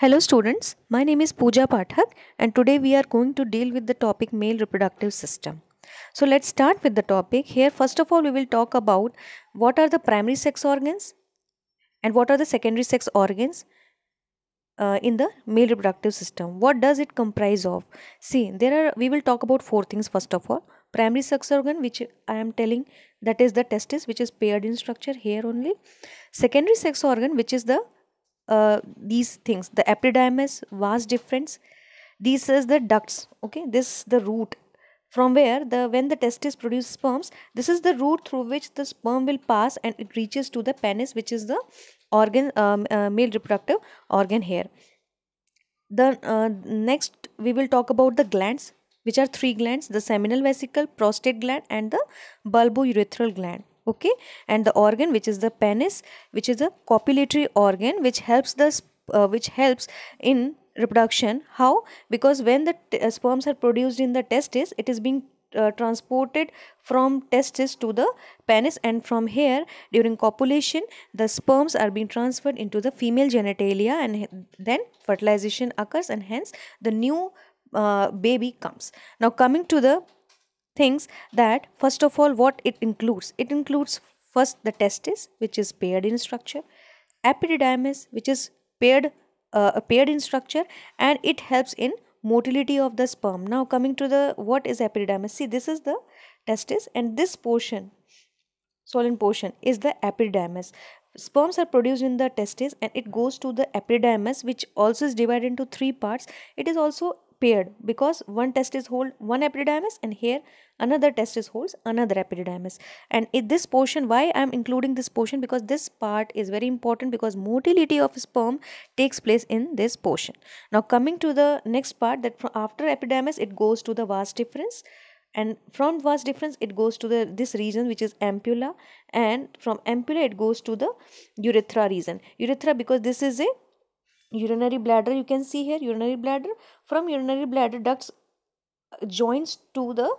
Hello students, my name is Pooja Pathak and today we are going to deal with the topic male reproductive system. So let's start with the topic. Here first of all we will talk about what are the primary sex organs and what are the secondary sex organs uh, in the male reproductive system. What does it comprise of? See there are we will talk about four things first of all. Primary sex organ which I am telling that is the testis which is paired in structure here only. Secondary sex organ which is the uh, these things the epidermis vast difference This is the ducts okay this the root from where the when the testis produce sperms this is the route through which the sperm will pass and it reaches to the penis which is the organ um, uh, male reproductive organ here the uh, next we will talk about the glands which are three glands the seminal vesicle prostate gland and the bulbourethral gland okay and the organ which is the penis which is a copulatory organ which helps the uh, which helps in reproduction how because when the uh, sperms are produced in the testis it is being uh, transported from testis to the penis and from here during copulation the sperms are being transferred into the female genitalia and then fertilization occurs and hence the new uh, baby comes now coming to the things that first of all what it includes it includes first the testis which is paired in structure epididymis which is paired uh, paired in structure and it helps in motility of the sperm now coming to the what is epididymis see this is the testis and this portion swollen portion is the epididymis sperms are produced in the testis, and it goes to the epididymis which also is divided into three parts it is also paired because one testis hold one epididymis and here another testis holds another epididymis and in this portion why i am including this portion because this part is very important because motility of sperm takes place in this portion now coming to the next part that after epididymis it goes to the vas deferens and from vas deferens it goes to the this region which is ampulla and from ampulla it goes to the urethra region urethra because this is a urinary bladder you can see here urinary bladder from urinary bladder ducts joins to the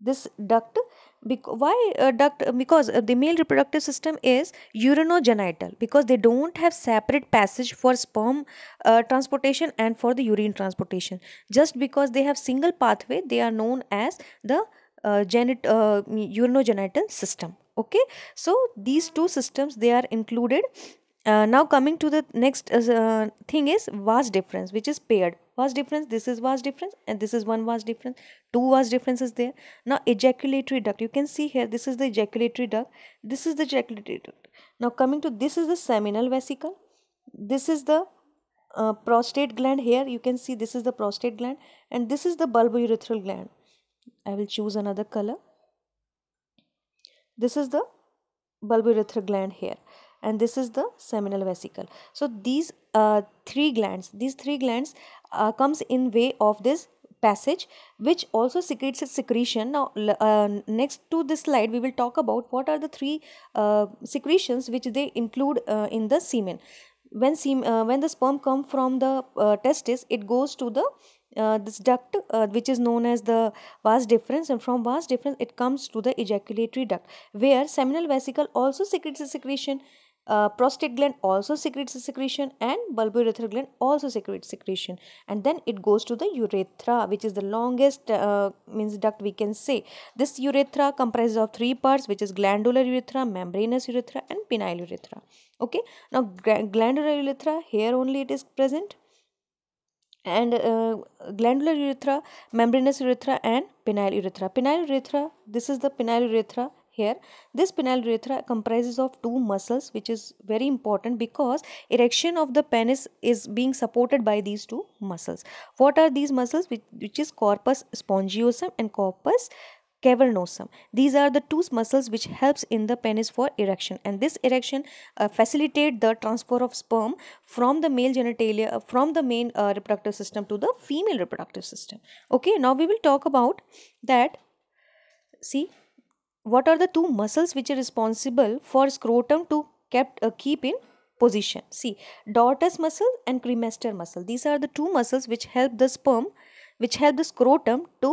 this duct Bec why uh, duct because uh, the male reproductive system is urinogenital because they don't have separate passage for sperm uh, transportation and for the urine transportation just because they have single pathway they are known as the uh, genit uh, urinogenital system okay so these two systems they are included uh, now coming to the next uh, uh, thing is vast difference which is paired vast difference this is vast difference and this is one vast difference two vast differences there now ejaculatory duct you can see here this is the ejaculatory duct this is the ejaculatory duct now coming to this is the seminal vesicle this is the uh, prostate gland here you can see this is the prostate gland and this is the bulbourethral gland i will choose another color this is the bulbourethral gland here and this is the seminal vesicle so these uh, three glands these three glands uh, comes in way of this passage which also secretes its secretion now uh, next to this slide we will talk about what are the three uh, secretions which they include uh, in the semen when semen uh, when the sperm come from the testis it goes to the uh, this duct uh, which is known as the vas deferens and from vas deferens it comes to the ejaculatory duct where seminal vesicle also secretes a secretion uh, prostate gland also secretes a secretion and bulbourethral gland also secretes secretion and then it goes to the urethra which is the longest uh, means duct we can say this urethra comprises of three parts which is glandular urethra membranous urethra and penile urethra okay now glandular urethra here only it is present and uh, glandular urethra membranous urethra and penile urethra penile urethra this is the penile urethra here this penile urethra comprises of two muscles which is very important because erection of the penis is being supported by these two muscles what are these muscles which, which is corpus spongiosum and corpus cavernosum these are the two muscles which helps in the penis for erection and this erection uh, facilitate the transfer of sperm from the male genitalia uh, from the main uh, reproductive system to the female reproductive system okay now we will talk about that see what are the two muscles which are responsible for scrotum to kept uh, keep in position see dortus muscle and cremaster muscle these are the two muscles which help the sperm which help the scrotum to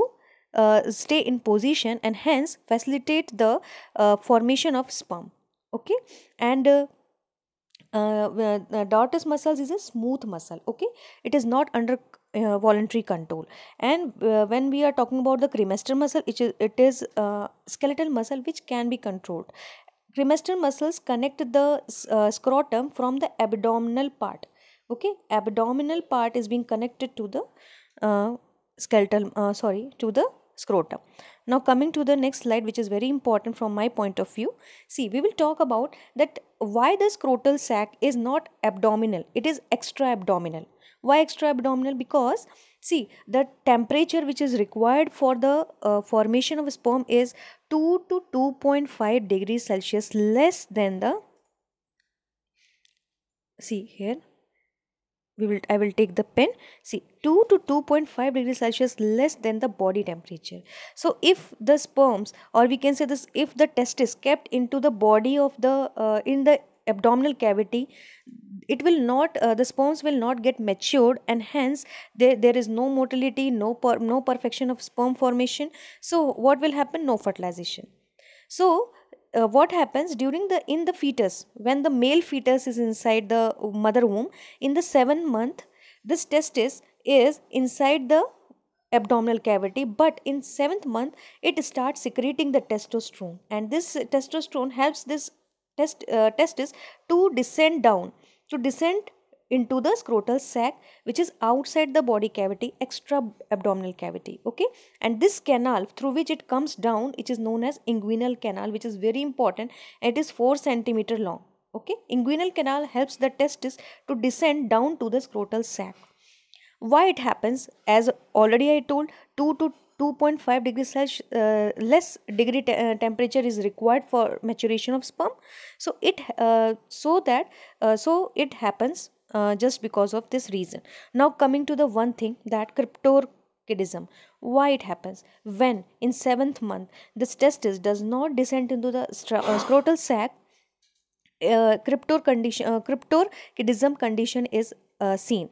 uh, stay in position and hence facilitate the uh, formation of sperm okay and uh, uh, uh, muscles is a smooth muscle okay it is not under uh, voluntary control and uh, when we are talking about the cremaster muscle it is, it is uh, skeletal muscle which can be controlled cremaster muscles connect the uh, scrotum from the abdominal part okay abdominal part is being connected to the uh, skeletal uh, sorry to the scrotum now coming to the next slide which is very important from my point of view see we will talk about that why the scrotal sac is not abdominal, it is extra abdominal. Why extra abdominal? Because see the temperature which is required for the uh, formation of sperm is 2 to 2.5 degrees Celsius less than the see here we will I will take the pen see 2 to 2.5 degrees Celsius less than the body temperature so if the sperms or we can say this if the test is kept into the body of the uh, in the abdominal cavity it will not uh, the sperms will not get matured and hence there, there is no motility no per, no perfection of sperm formation so what will happen no fertilization so uh, what happens during the in the fetus when the male fetus is inside the mother womb in the seventh month this testis is inside the abdominal cavity but in 7th month it starts secreting the testosterone and this testosterone helps this test, uh, testis to descend down to descend into the scrotal sac which is outside the body cavity extra abdominal cavity okay and this canal through which it comes down it is known as inguinal canal which is very important it is 4 centimeter long okay inguinal canal helps the testis to descend down to the scrotal sac why it happens as already i told 2 to 2.5 degrees Celsius uh, less degree te uh, temperature is required for maturation of sperm so it uh, so that uh, so it happens uh, just because of this reason now coming to the one thing that cryptorchidism why it happens when in seventh month this testis does not descend into the uh, scrotal sac uh, condition uh, cryptorchidism condition is uh, seen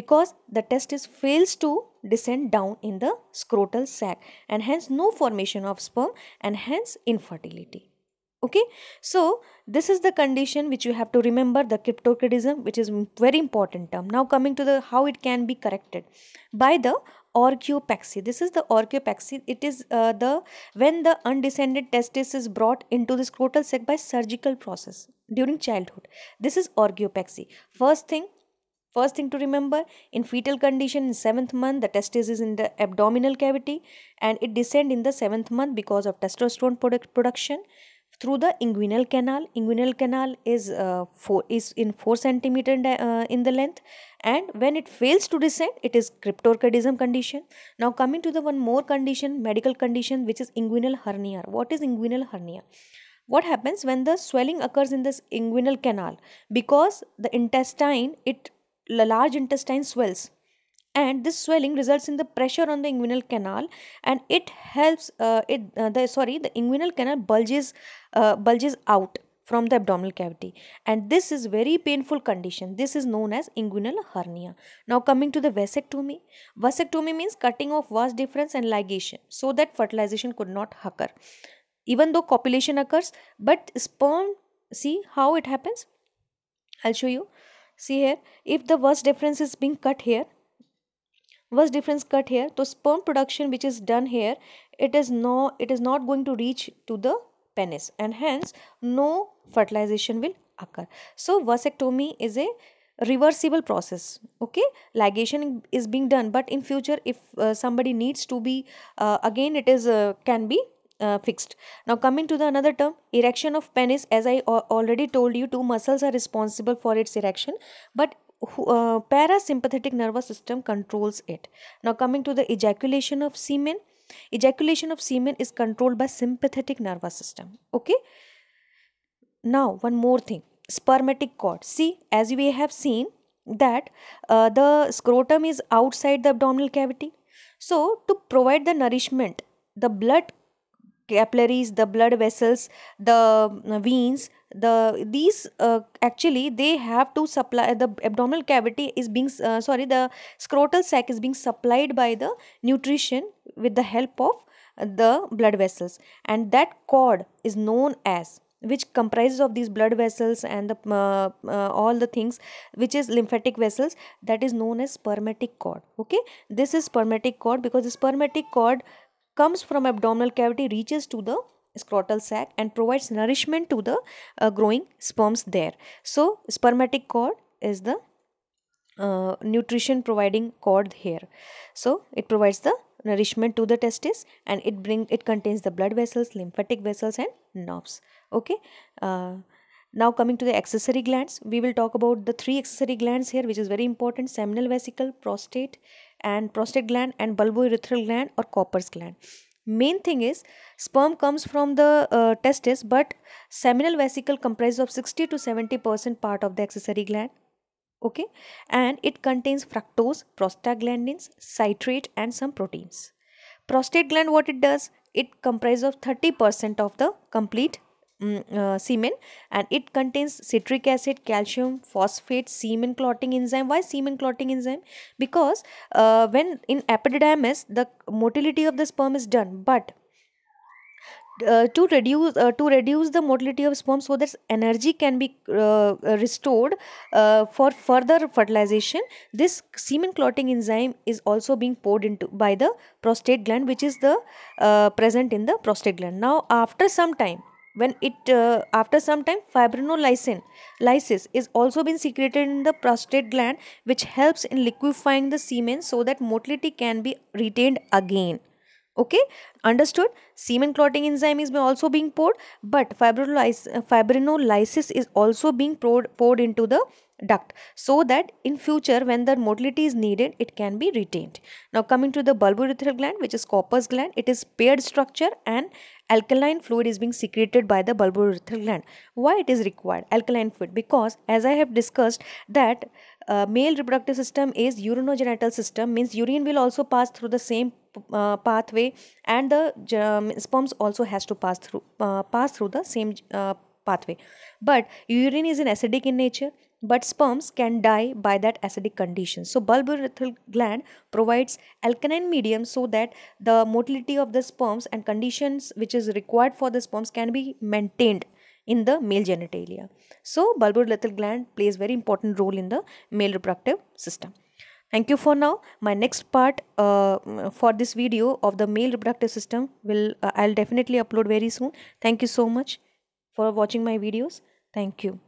because the testis fails to descend down in the scrotal sac and hence no formation of sperm and hence infertility okay so this is the condition which you have to remember the cryptocurrency, which is very important term now coming to the how it can be corrected by the orchiopexy this is the orchiopexy it is uh, the when the undescended testis is brought into the scrotal sac by surgical process during childhood this is orchiopexy first thing First thing to remember in fetal condition in seventh month the testis is in the abdominal cavity and it descend in the seventh month because of testosterone product production through the inguinal canal. Inguinal canal is uh, four is in four centimeter in, uh, in the length, and when it fails to descend, it is cryptorchidism condition. Now coming to the one more condition, medical condition, which is inguinal hernia. What is inguinal hernia? What happens when the swelling occurs in this inguinal canal? Because the intestine, it large intestine swells and this swelling results in the pressure on the inguinal canal and it helps uh, it uh, the sorry the inguinal canal bulges uh, bulges out from the abdominal cavity and this is very painful condition this is known as inguinal hernia now coming to the vasectomy vasectomy means cutting off vas deferens and ligation so that fertilization could not occur even though copulation occurs but sperm see how it happens i'll show you see here if the vas deferens is being cut here what's difference cut here so sperm production which is done here it is no it is not going to reach to the penis and hence no fertilization will occur so vasectomy is a reversible process okay ligation is being done but in future if uh, somebody needs to be uh, again it is uh, can be uh, fixed. Now coming to the another term, erection of penis. As I already told you, two muscles are responsible for its erection, but uh, parasympathetic nervous system controls it. Now coming to the ejaculation of semen. Ejaculation of semen is controlled by sympathetic nervous system. Okay. Now one more thing. Spermatic cord. See as we have seen that uh, the scrotum is outside the abdominal cavity. So to provide the nourishment the blood capillaries the blood vessels the mm, veins the these uh, actually they have to supply the abdominal cavity is being uh, sorry the scrotal sac is being supplied by the nutrition with the help of the blood vessels and that cord is known as which comprises of these blood vessels and the uh, uh, all the things which is lymphatic vessels that is known as spermatic cord okay this is spermatic cord because the spermatic cord comes from abdominal cavity reaches to the scrotal sac and provides nourishment to the uh, growing sperms there so spermatic cord is the uh, nutrition providing cord here so it provides the nourishment to the testis and it bring it contains the blood vessels lymphatic vessels and nerves okay uh, now coming to the accessory glands, we will talk about the three accessory glands here which is very important, seminal vesicle, prostate and prostate gland and bulbourethral gland or Copper's gland. Main thing is sperm comes from the uh, testes but seminal vesicle comprises of 60 to 70% part of the accessory gland okay and it contains fructose prostaglandins citrate and some proteins prostate gland what it does it comprises of 30% of the complete um, semen and it contains citric acid calcium phosphate semen clotting enzyme why semen clotting enzyme because uh, when in epididymis the motility of the sperm is done but uh, to reduce uh, to reduce the motility of sperm so that energy can be uh, uh restored for further fertilization this semen clotting enzyme is also being poured into by the prostate gland which is the present in the prostate gland now after some time when it uh, after some time fibrinolysin lysis is also been secreted in the prostate gland which helps in liquefying the semen so that motility can be retained again okay understood semen clotting enzyme is also being poured but fibrinolys uh, fibrinolysis is also being poured, poured into the duct so that in future when the motility is needed it can be retained now coming to the bulbourethral gland which is corpus gland it is paired structure and alkaline fluid is being secreted by the bulbourethral gland. Why it is required alkaline fluid? Because as I have discussed that uh, male reproductive system is urinogenital system means urine will also pass through the same uh, pathway and the germ, um, sperms also has to pass through uh, pass through the same uh, pathway. But urine is an acidic in nature but sperms can die by that acidic condition. So bulbourethral gland provides alkaline medium so that the motility of the sperms and conditions which is required for the sperms can be maintained in the male genitalia. So bulbourethral gland plays very important role in the male reproductive system. Thank you for now. My next part uh, for this video of the male reproductive system will uh, I'll definitely upload very soon. Thank you so much for watching my videos. Thank you.